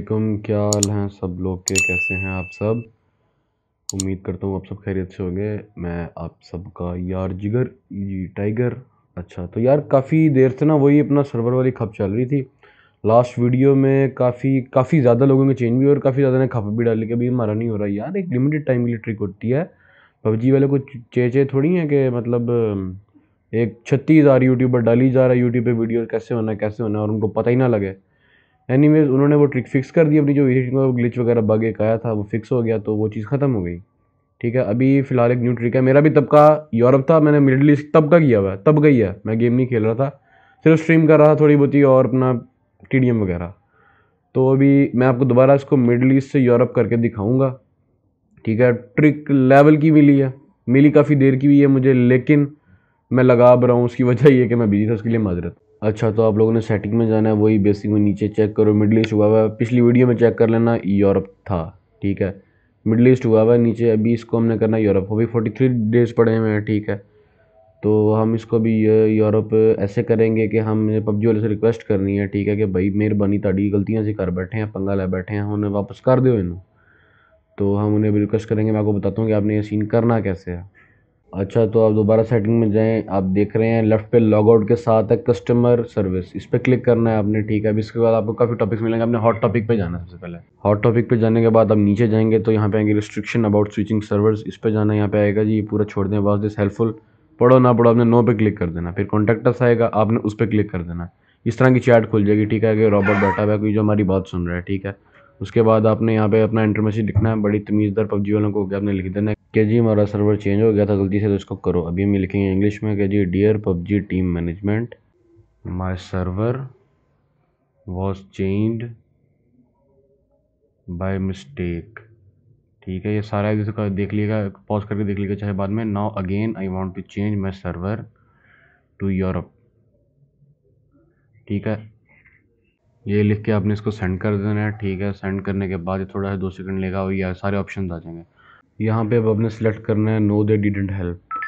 वालेकुम क्या हाल हैं सब लोग के कैसे हैं आप सब उम्मीद करता हूँ आप सब खैरियत से होंगे मैं आप सबका यार जिगर टाइगर अच्छा तो यार काफ़ी देर से ना वही अपना सर्वर वाली खप चल रही थी लास्ट वीडियो में काफ़ी काफ़ी ज़्यादा लोगों के चेंज भी और काफ़ी ज़्यादा ने खप भी डाली कि अभी हमारा नहीं हो रहा यार एक लिमिटेड टाइम की ट्रिक होती है पबजी वाले को चे चे थोड़ी हैं कि मतलब एक छत्तीस हज़ार यूट्यूब पर डाली जा रहा है यूट्यूब पर वीडियो कैसे होना है कैसे होना है और उनको पता ही ना लगे एनी उन्होंने वो ट्रिक फिक्स कर दी अपनी जो ग्लिच वगैरह बग एक आया था वो फिक्स हो गया तो वो चीज़ ख़त्म हो गई ठीक है अभी फ़िलहाल एक न्यू ट्रिक है मेरा भी तबका यूरोप था मैंने मिडिल ईस्ट तब का किया हुआ है तब का ही है मैं गेम नहीं खेल रहा था सिर्फ स्ट्रीम कर रहा था थोड़ी बहुत ही और अपना टी वगैरह तो अभी मैं आपको दोबारा इसको मिडल ईस्ट से यूरोप करके दिखाऊँगा ठीक है ट्रिक लेवल की मिली है मिली काफ़ी देर की हुई है मुझे लेकिन मैं लगा रहा हूँ उसकी वजह ये कि मैं बिजी था उसके लिए माजरत अच्छा तो आप लोगों ने सेटिंग में जाना है वही बेसिक में नीचे चेक करो मिडल ईस्ट हुआ हुआ है पिछली वीडियो में चेक कर लेना यूरोप था ठीक है मिडल ईस्ट हुआ हुआ है नीचे अभी इसको हमने करना यूरोप अभी फोर्टी थ्री डेज पड़े हुए हैं ठीक है तो हम इसको भी यूरोप ऐसे करेंगे कि हम पबजी वाले से रिक्वेस्ट करनी है ठीक है कि भाई मेहरबानी ताड़ी गलतियाँ से कर बैठे हैं पंगा ले बैठे हैं उन्हें वापस कर दो इन्हों तो हम उन्हें भी रिक्वेस्ट करेंगे मैं आपको बताता हूँ कि आपने ये सीन करना कैसे है अच्छा तो आप दोबारा सेटिंग में जाएं आप देख रहे हैं लेफ्ट पे लॉगआउट के साथ है कस्टमर सर्विस इस पर क्लिक करना है आपने ठीक है अब इसके बाद आपको काफ़ी टॉपिक्स मिलेंगे आपने हॉट टॉपिक पे जाना है सबसे पहले हॉट टॉपिक पे जाने के बाद आप नीचे जाएंगे तो यहाँ पे आएंगे रिस्ट्रिक्शन अबाउट स्विचिंग सर्वर्स इस पर जाना यहाँ पे आएगा जी पूरा छोड़ दें वॉज दिस हेल्पफुल पढ़ो ना पढ़ो आपने नो पे क्लिक कर देना फिर कॉन्टैक्टस आएगा आपने उस पर क्लिक कर देना इस तरह की चैट खुल जाएगी ठीक है कि रॉबर्ट बैठा हुआ है कोई जो हमारी बात सुन रहा है ठीक है उसके बाद आपने यहाँ पे अपना इंटर मैसेज लिखना है बड़ी तमीज़दार पबजी वालों को हो आपने लिख देना है कि जी हमारा सर्वर चेंज हो गया था गलती से तो इसको करो अभी हम लिखेंगे इंग्लिश में कि जी dear PUBG team management my server was change by mistake ठीक है ये सारा एक देख लिएगा पॉज करके देख लीजिएगा चाहे बाद में now again I want to change my server to Europe ठीक है ये लिख के आपने इसको सेंड कर देना है ठीक है सेंड करने के बाद थोड़ा सा दो सेकंड लेगा और ये सारे ऑप्शन आ जाएंगे यहाँ पे अब आपने सेलेक्ट करना है नो दे डिडेंट हेल्प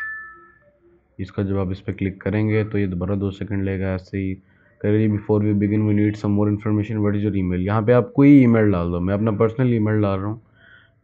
इसका जब आप इस पर क्लिक करेंगे तो ये दोबारा दो सेकंड लेगा ऐसे ही करिए before we begin we need some more information what is your email यहाँ पर आप कोई ई मेल डाल दो मैं अपना पर्सनल ई मेल डाल रहा हूँ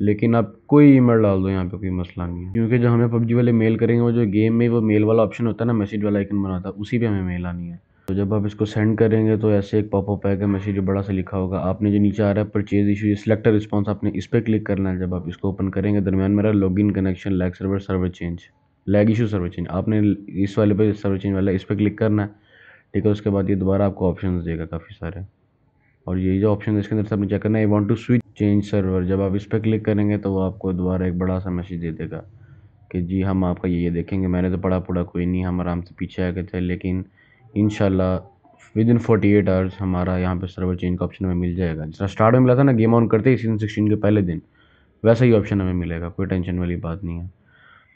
लेकिन आप कोई ई मेल डाल दो यहाँ पर कोई मसला नहीं है क्योंकि जो हमें पबजी वाले मेल करेंगे वो जो गेम में वो मेल वाला ऑप्शन होता है ना मैसेज वाला आइकन बनाता है उसी पर हमें मेल आनी है तो जब आप इसको सेंड करेंगे तो ऐसे एक पॉपअप आएगा मैसेज जो बड़ा सा लिखा होगा आपने जो नीचे आ रहा है परचेज इशू सिलेक्टर रिस्पॉन्स आपने इस पर क्लिक करना है जब आप इसको ओपन करेंगे दरमियान मेरा login connection lag server server change lag issue server change आपने इस वाले पर सर्वर चेंज वाला इस पर क्लिक करना है ठीक है उसके बाद ये दोबारा आपको ऑप्शन देगा काफ़ी सारे और ये जो ऑप्शन है इसके अंदर सबने चेक करना है I want to switch change server जब आप इस पर क्लिक करेंगे तो वो आपको दोबारा एक बड़ा सा मैसेज दे देगा कि जी हम आपका ये ये देखेंगे मैंने तो पढ़ा पढ़ा कोई नहीं हम आराम से पीछे आ गए थे लेकिन in within forty eight hours हमारा यहाँ पे सर्वर चेंज का ऑप्शन हमें मिल जाएगा जैसा स्टार्ट में मिला था ना गेम ऑन करते ही सीजन सिक्सटीन के पहले दिन वैसा ही ऑप्शन हमें मिलेगा कोई टेंशन वाली बात नहीं है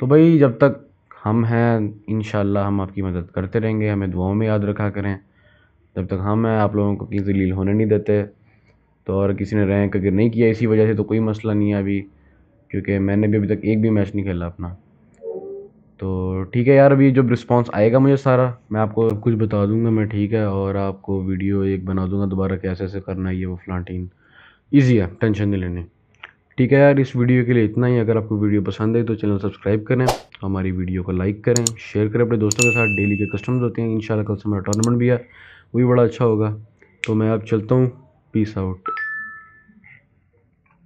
तो भाई जब तक हम हैं इन हम आपकी मदद करते रहेंगे हमें दुआओं में याद रखा करें जब तक हम हैं आप लोगों को किसी जलील होने नहीं देते तो और किसी ने रैंक अगर नहीं किया इसी वजह से तो कोई मसला नहीं है अभी क्योंकि मैंने भी अभी तक एक भी मैच नहीं खेला अपना तो ठीक है यार अभी जब रिस्पांस आएगा मुझे सारा मैं आपको कुछ बता दूंगा मैं ठीक है और आपको वीडियो एक बना दूंगा दोबारा कैसे ऐसे करना है ये वो फ्लांटीन ईजी है टेंशन नहीं लेने ठीक है यार इस वीडियो के लिए इतना ही अगर आपको वीडियो पसंद है तो चैनल सब्सक्राइब करें हमारी वीडियो को लाइक करें शेयर करें अपने दोस्तों के साथ डेली के कस्टमर्स होते हैं इन कल से हमारा टूर्नामेंट भी है वो भी बड़ा अच्छा होगा तो मैं आप चलता हूँ पीस आउट